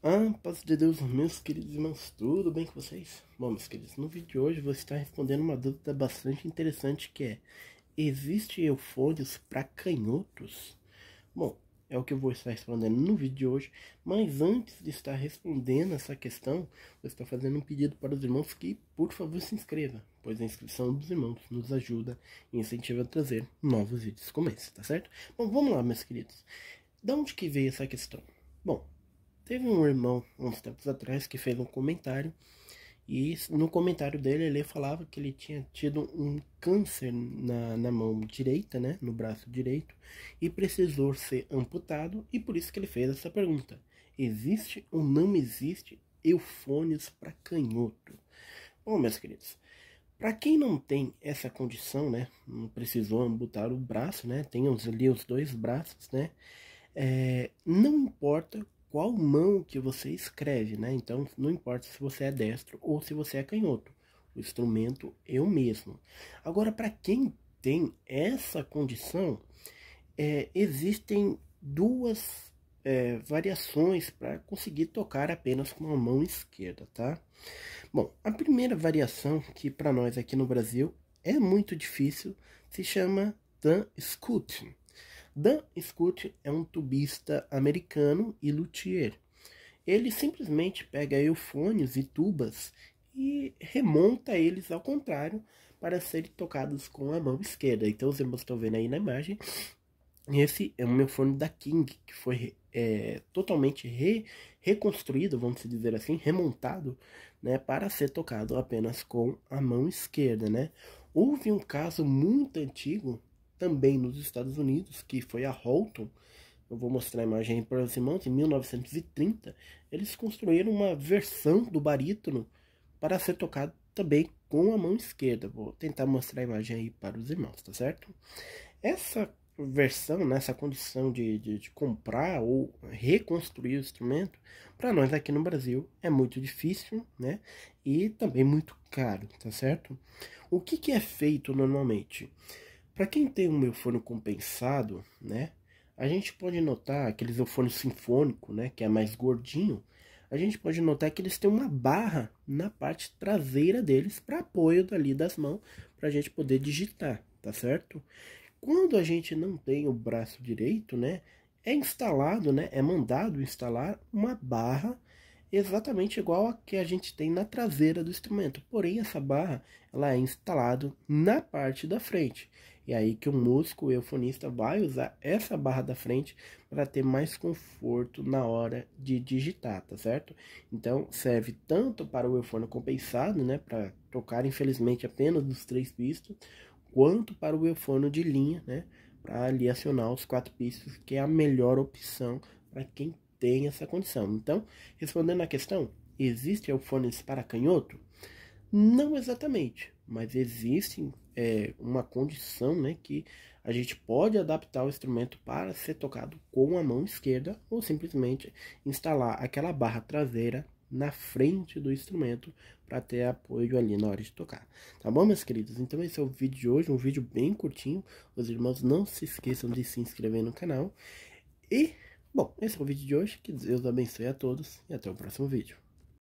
Ah, paz de Deus, meus queridos irmãos, tudo bem com vocês? Bom, meus queridos, no vídeo de hoje vou estar respondendo uma dúvida bastante interessante que é Existem eufônios para canhotos? Bom, é o que eu vou estar respondendo no vídeo de hoje, mas antes de estar respondendo essa questão, vou estar fazendo um pedido para os irmãos que, por favor, se inscreva, pois a inscrição dos irmãos nos ajuda e incentiva a trazer novos vídeos como esse, tá certo? Bom, vamos lá, meus queridos. Da onde que veio essa questão? Bom, Teve um irmão, uns tempos atrás, que fez um comentário. E no comentário dele, ele falava que ele tinha tido um câncer na, na mão direita, né? No braço direito. E precisou ser amputado. E por isso que ele fez essa pergunta. Existe ou não existe eufônios para canhoto? Bom, meus queridos, para quem não tem essa condição, né? Não precisou amputar o braço, né? Tem ali os dois braços, né? É, não importa qual mão que você escreve, né? Então, não importa se você é destro ou se você é canhoto. O instrumento é o mesmo. Agora, para quem tem essa condição, é, existem duas é, variações para conseguir tocar apenas com a mão esquerda, tá? Bom, a primeira variação que para nós aqui no Brasil é muito difícil se chama Dan Scooting. Dan Scott é um tubista americano e luthier. Ele simplesmente pega eufônios e tubas e remonta eles ao contrário para serem tocados com a mão esquerda. Então, vocês estão vendo aí na imagem. Esse é um fone da King, que foi é, totalmente re, reconstruído, vamos dizer assim, remontado, né, para ser tocado apenas com a mão esquerda, né? Houve um caso muito antigo também nos Estados Unidos, que foi a Holton. Eu vou mostrar a imagem para os irmãos. Em 1930, eles construíram uma versão do barítono para ser tocado também com a mão esquerda. Vou tentar mostrar a imagem aí para os irmãos, tá certo? Essa versão, nessa né, condição de, de, de, comprar ou reconstruir o instrumento, para nós aqui no Brasil é muito difícil, né? E também muito caro, tá certo? O que, que é feito normalmente? Para quem tem um eufone compensado, né, a gente pode notar aqueles eufones sinfônico, né, que é mais gordinho, a gente pode notar que eles têm uma barra na parte traseira deles para apoio dali das mãos, para a gente poder digitar, tá certo? Quando a gente não tem o braço direito, né, é instalado, né, é mandado instalar uma barra exatamente igual a que a gente tem na traseira do instrumento. Porém, essa barra ela é instalada na parte da frente. E aí que o músico, o eufonista, vai usar essa barra da frente para ter mais conforto na hora de digitar, tá certo? Então, serve tanto para o eufone compensado, né, para tocar infelizmente apenas os três pistos, quanto para o eufone de linha, né, para ali acionar os quatro pistos, que é a melhor opção para quem tem essa condição. Então, respondendo à questão, existe eufônios para canhoto? Não exatamente, mas existe é, uma condição né, que a gente pode adaptar o instrumento para ser tocado com a mão esquerda ou simplesmente instalar aquela barra traseira na frente do instrumento para ter apoio ali na hora de tocar. Tá bom, meus queridos? Então esse é o vídeo de hoje, um vídeo bem curtinho. Os irmãos não se esqueçam de se inscrever no canal e Bom, esse é o vídeo de hoje. Que Deus abençoe a todos e até o próximo vídeo.